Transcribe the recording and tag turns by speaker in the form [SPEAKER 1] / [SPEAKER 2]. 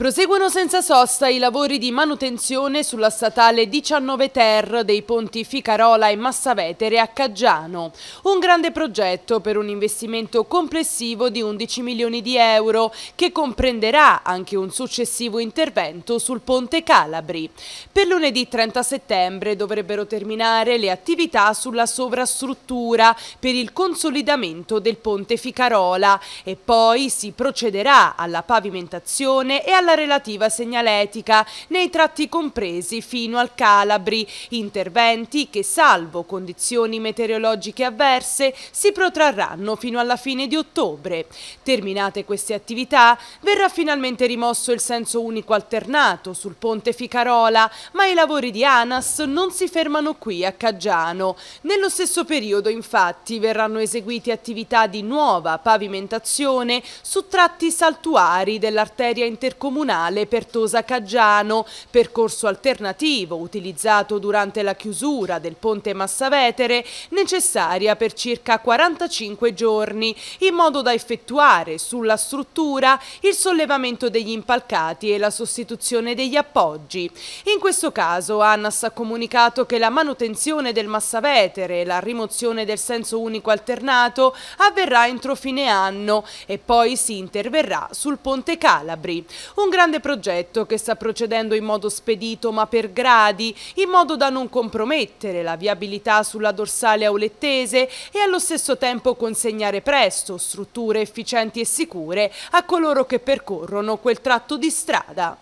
[SPEAKER 1] Proseguono senza sosta i lavori di manutenzione sulla statale 19 Ter dei ponti Ficarola e Massavetere a Caggiano. Un grande progetto per un investimento complessivo di 11 milioni di euro che comprenderà anche un successivo intervento sul ponte Calabri. Per lunedì 30 settembre dovrebbero terminare le attività sulla sovrastruttura per il consolidamento del ponte Ficarola e poi si procederà alla pavimentazione e alla alla relativa segnaletica, nei tratti compresi fino al Calabri, interventi che salvo condizioni meteorologiche avverse si protrarranno fino alla fine di ottobre. Terminate queste attività verrà finalmente rimosso il senso unico alternato sul ponte Ficarola, ma i lavori di ANAS non si fermano qui a Caggiano. Nello stesso periodo infatti verranno eseguite attività di nuova pavimentazione su tratti saltuari dell'arteria intercomunale comunale Tosa Caggiano, percorso alternativo utilizzato durante la chiusura del ponte Massavetere, necessaria per circa 45 giorni, in modo da effettuare sulla struttura il sollevamento degli impalcati e la sostituzione degli appoggi. In questo caso ANAS ha comunicato che la manutenzione del Massavetere e la rimozione del senso unico alternato avverrà entro fine anno e poi si interverrà sul Ponte Calabri. Un grande progetto che sta procedendo in modo spedito ma per gradi, in modo da non compromettere la viabilità sulla dorsale aulettese e allo stesso tempo consegnare presto strutture efficienti e sicure a coloro che percorrono quel tratto di strada.